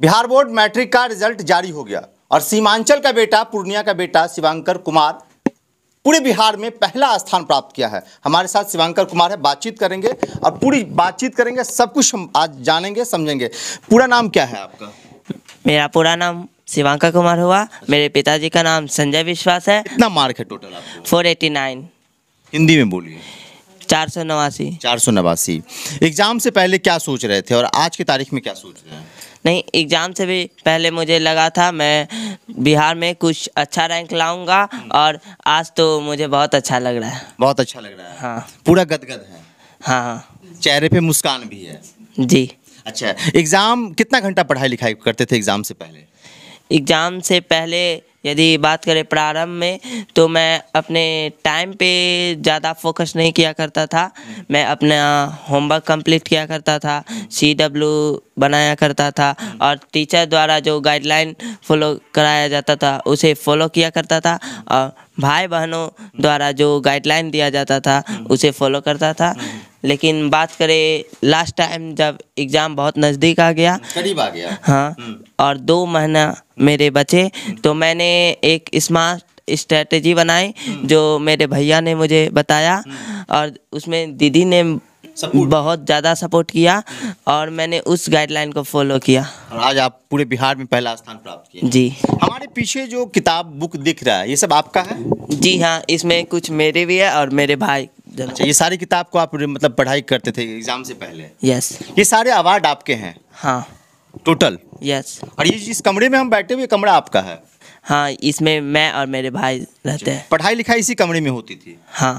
Bihar board matric का result जारी हो गया और सीमांचल का बेटा पूर्णिया का बेटा शिवांकर कुमार पूरे बिहार में पहला स्थान प्राप्त किया है हमारे साथ शिवांकर कुमार है बातचीत करेंगे और पूरी बातचीत करेंगे सब कुछ हम आज जानेंगे समझेंगे पूरा नाम क्या है आपका मेरा पूरा नाम शिवांका कुमार हुआ मेरे पिताजी का नाम संजय विश्वास है कितना मार्क है total four eighty nine Hindi में बोलिए चार सौ नवासी चार सौ नवासी एग्ज़ाम से पहले क्या सोच रहे थे और आज की तारीख में क्या सोच रहे हैं नहीं एग्ज़ाम से भी पहले मुझे लगा था मैं बिहार में कुछ अच्छा रैंक लाऊंगा और आज तो मुझे बहुत अच्छा लग रहा है बहुत अच्छा लग रहा है हाँ पूरा गदगद है हाँ हाँ चेहरे पे मुस्कान भी है जी अच्छा एग्ज़ाम कितना घंटा पढ़ाई लिखाई करते थे एग्ज़ाम से पहले एग्ज़ाम से पहले यदि बात करें प्रारंभ में तो मैं अपने टाइम पे ज़्यादा फोकस नहीं किया करता था मैं अपना होमवर्क कंप्लीट किया करता था सी डब्ल्यू बनाया करता था और टीचर द्वारा जो गाइडलाइन फॉलो कराया जाता था उसे फॉलो किया करता था और भाई बहनों द्वारा जो गाइडलाइन दिया जाता था उसे फॉलो करता था लेकिन बात करें लास्ट टाइम जब एग्ज़ाम बहुत नज़दीक आ गया करीब आ गया हाँ हम्म। और दो महीना मेरे बचे हम्म। तो मैंने एक स्मार्ट स्ट्रेटजी बनाई हम्म। जो मेरे भैया ने मुझे बताया और उसमें दीदी ने बहुत ज़्यादा सपोर्ट किया और मैंने उस गाइडलाइन को फॉलो किया और आज आप पूरे बिहार में पहला स्थान प्राप्त किया जी हमारे पीछे जो किताब बुक दिख रहा है ये सब आपका है जी हाँ इसमें कुछ मेरे भी है और मेरे भाई अच्छा ये सारी किताब को आप मतलब पढ़ाई करते थे एग्जाम से पहले यस ये सारे अवार्ड आपके हैं हाँ टोटल यस और ये जिस कमरे में हम बैठे हुए कमरा आपका है हाँ इसमें मैं और मेरे भाई रहते अच्छा, हैं पढ़ाई लिखाई इसी कमरे में होती थी हाँ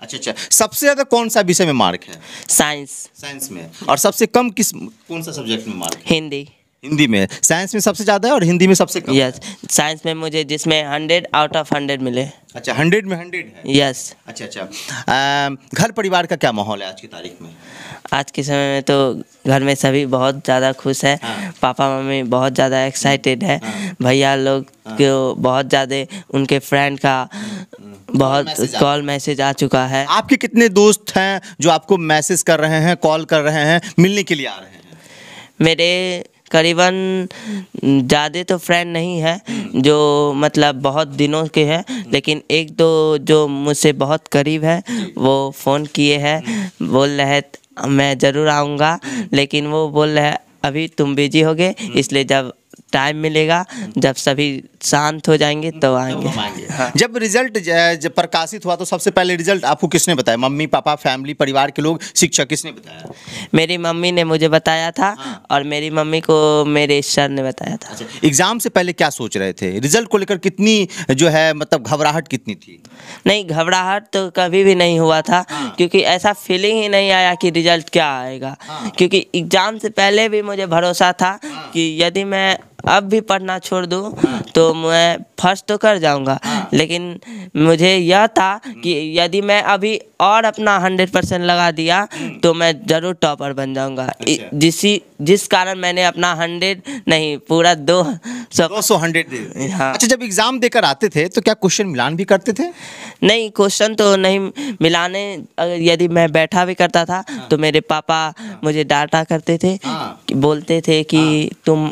अच्छा अच्छा सबसे ज़्यादा कौन सा विषय में मार्क है साइंस साइंस में और सबसे कम किस कौन सा सब्जेक्ट में मार्क हिंदी हिंदी में साइंस में सबसे ज़्यादा है और हिंदी में सबसे कम यस साइंस में मुझे जिसमें हंड्रेड आउट ऑफ हंड्रेड मिले अच्छा हंड्रेड में हंड्रेड है यस अच्छा अच्छा आ, घर परिवार का क्या माहौल है आज की तारीख में आज के समय में तो घर में सभी बहुत ज़्यादा खुश है हाँ। पापा मम्मी बहुत ज़्यादा एक्साइटेड है हाँ। भैया लोग हाँ। को बहुत ज़्यादा उनके फ्रेंड का बहुत कॉल मैसेज आ चुका है आपके कितने दोस्त हैं जो आपको मैसेज कर रहे हैं कॉल कर रहे हैं मिलने के लिए आ रहे हैं मेरे करीबन ज़्यादा तो फ्रेंड नहीं है जो मतलब बहुत दिनों के हैं लेकिन एक दो जो मुझसे बहुत करीब है वो फ़ोन किए हैं हम्म। बोल रहे मैं ज़रूर आऊँगा लेकिन वो बोल रहे अभी तुम बिजी होगे हम्म। इसलिए जब टाइम मिलेगा जब सभी शांत हो जाएंगे तो आएंगे, तो हाँ। जब रिजल्ट जब प्रकाशित हुआ तो सबसे पहले रिजल्ट आपको किसने बताया मम्मी पापा फैमिली परिवार के लोग शिक्षक किसने बताया मेरी मम्मी ने मुझे बताया था हाँ। और मेरी मम्मी को मेरे सर ने बताया था एग्जाम अच्छा, से पहले क्या सोच रहे थे रिजल्ट को लेकर कितनी जो है मतलब घबराहट कितनी थी नहीं घबराहट तो कभी भी नहीं हुआ था हाँ। क्योंकि ऐसा फीलिंग ही नहीं आया कि रिजल्ट क्या आएगा हाँ। क्योंकि एग्जाम से पहले भी मुझे भरोसा था कि यदि मैं अब भी पढ़ना छोड़ दूँ हाँ। तो मैं फर्स्ट तो कर जाऊँगा हाँ। लेकिन मुझे यह था कि यदि मैं अभी और अपना हंड्रेड परसेंट लगा दिया हम्म। तो मैं ज़रूर टॉपर बन जाऊँगा अच्छा। जिसी जिस कारण मैंने अपना हंड्रेड नहीं पूरा दो सौ दो सौ हंड्रेड हाँ अच्छा जब एग्ज़ाम देकर आते थे तो क्या क्वेश्चन मिलान भी करते थे नहीं क्वेश्चन तो नहीं मिलाने यदि मैं बैठा भी करता था हाँ। तो मेरे पापा मुझे डांटा करते थे बोलते थे कि तुम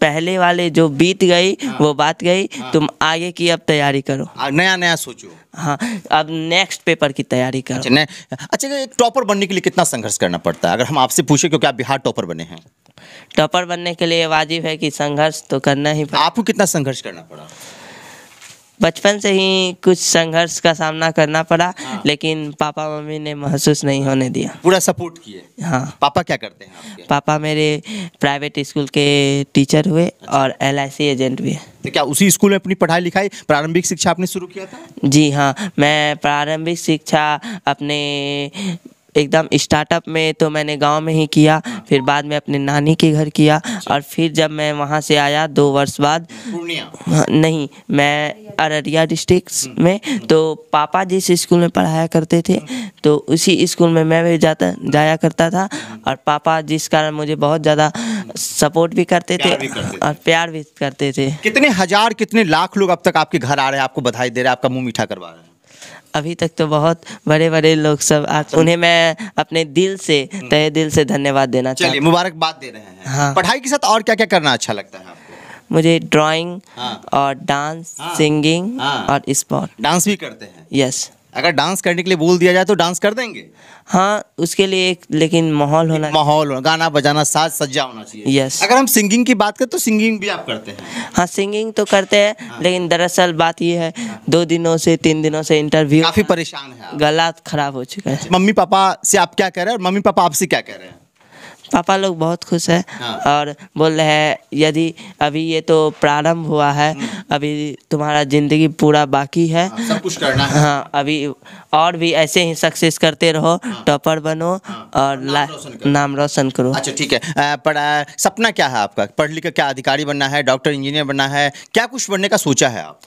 पहले वाले जो बीत गई हाँ, वो बात गई हाँ, तुम आगे की अब तैयारी करो नया नया सोचो हाँ अब नेक्स्ट पेपर की तैयारी करो अच्छा, अच्छा एक टॉपर बनने के लिए कितना संघर्ष करना पड़ता है अगर हम आपसे पूछे क्योंकि आप बिहार टॉपर बने हैं टॉपर बनने के लिए वाजिब है कि संघर्ष तो करना ही पड़ा आपको कितना संघर्ष करना पड़ा बचपन से ही कुछ संघर्ष का सामना करना पड़ा हाँ। लेकिन पापा मम्मी ने महसूस नहीं होने दिया पूरा सपोर्ट किए हाँ पापा क्या करते हैं आपके? पापा मेरे प्राइवेट स्कूल के टीचर हुए अच्छा। और एल एजेंट भी है तो क्या उसी स्कूल में अपनी पढ़ाई लिखाई प्रारंभिक शिक्षा आपने शुरू किया था जी हाँ मैं प्रारंभिक शिक्षा अपने एकदम स्टार्टअप में तो मैंने गांव में ही किया फिर बाद में अपने नानी के घर किया अच्छा। और फिर जब मैं वहाँ से आया दो वर्ष बाद हाँ, नहीं मैं अररिया डिस्ट्रिक्ट हम्म, में हम्म। तो पापा जिस स्कूल में पढ़ाया करते थे हाँ। तो उसी स्कूल में मैं भी जाता जाया करता था हम्म। और पापा जिस कारण मुझे बहुत ज़्यादा सपोर्ट भी करते थे और प्यार भी करते थे कितने हज़ार कितने लाख लोग अब तक आपके घर आ रहे हैं आपको बधाई दे रहे हैं आपका मुँह मीठा करवा रहे हैं अभी तक तो बहुत बड़े बड़े लोग सब आज उन्हें मैं अपने दिल से हम्म। तय दिल से धन्यवाद देना चाहिए मुबारकबाद दे रहे हैं हाँ पढ़ाई के साथ और क्या क्या करना अच्छा लगता है मुझे ड्राइंग हाँ। और डांस हाँ। सिंगिंग हाँ। और स्पोर्ट डांस भी करते हैं यस अगर डांस करने के लिए बोल दिया जाए तो डांस कर देंगे हाँ उसके लिए एक लेकिन माहौल होना माहौल होना गाना बजाना साज सज्जा होना चाहिए यस अगर हम सिंगिंग की बात करें तो सिंगिंग भी आप करते हैं हाँ सिंगिंग तो करते हैं हाँ। लेकिन दरअसल बात यह है हाँ। दो दिनों से तीन दिनों से इंटरव्यू काफ़ी परेशान है गला खराब हो चुका है मम्मी पापा से आप क्या कह रहे हैं और मम्मी पापा आपसे क्या कह रहे हैं पापा लोग बहुत खुश है हाँ। और बोल रहे हैं यदि अभी ये तो प्रारंभ हुआ है हम्म। अभी तुम्हारा ज़िंदगी पूरा बाकी है हाँ, सब कुछ करना है हाँ अभी और भी ऐसे ही सक्सेस करते रहो टॉपर हाँ। बनो और नाम रोशन करो अच्छा ठीक है पर सपना क्या है आपका पढ़ लिख क्या अधिकारी बनना है डॉक्टर इंजीनियर बनना है क्या कुछ बनने का सोचा है आप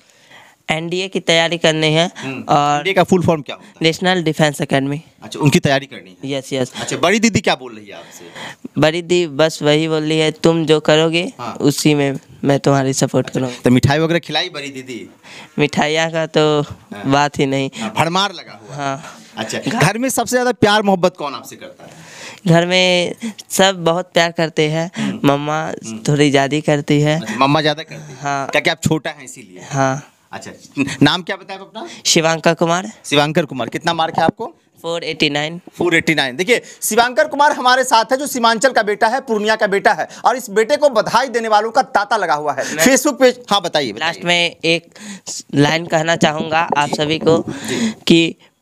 एनडीए की तैयारी करनी है हम्म। और एनडीए का फुल फॉर्म क्या होता है नेशनल डिफेंस अकेडमी अच्छा उनकी तैयारी करनी है यस यस अच्छा बड़ी दीदी क्या बोल रही है आपसे बड़ी दीदी बस वही बोल रही है तुम जो करोगे हाँ। उसी में मैं तुम्हारी सपोर्ट अच्छा, करूँगा तो मिठाई वगैरह खिलाई बड़ी दीदी मिठाइया का तो हाँ। बात ही नहीं हाँ, भरमार लगा हुआ हाँ अच्छा घर में सबसे ज़्यादा प्यार मोहब्बत कौन आपसे करता है घर में सब बहुत प्यार करते हैं हम्म। मम्मा हम्म। थोड़ी ज़्यादा करती है अच्छा, मम्मा ज़्यादा करती है हाँ क्या आप छोटा है इसीलिए हाँ अच्छा नाम क्या बताया अपना शिवांकर कुमार शिवांकर कुमार कितना मार्क है आपको 489 489 देखिए शिवांकर कुमार हमारे साथ है जो सीमांचल का बेटा है पूर्णिया का बेटा है और इस बेटे को बधाई देने वालों का तांता लगा हुआ है फेसबुक पेज हाँ बताइए लास्ट में एक लाइन कहना चाहूँगा आप सभी को कि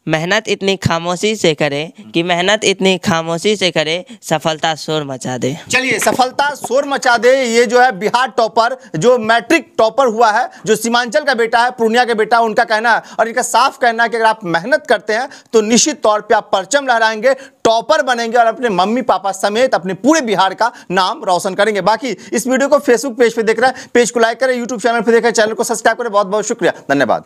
मेहनत इतनी खामोशी से करे कि मेहनत इतनी खामोशी से करे सफलता शोर मचा दे चलिए सफलता शोर मचा दे ये जो है बिहार टॉपर जो मैट्रिक टॉपर हुआ है जो सीमांचल का बेटा है पूर्णिया का बेटा उनका कहना है और इनका साफ कहना है कि अगर आप मेहनत करते हैं तो निश्चित तौर पर आप परचम लहराएंगे टॉपर बनेंगे और अपने मम्मी पापा समेत अपने पूरे बिहार का नाम रोशन करेंगे बाकी इस वीडियो को फेसबुक पेज पर देख रहे हैं पेज को लाइक करें यूट्यूब चैनल पर देख रहे चैनल को सब्सक्राइब करें बहुत बहुत शुक्रिया धन्यवाद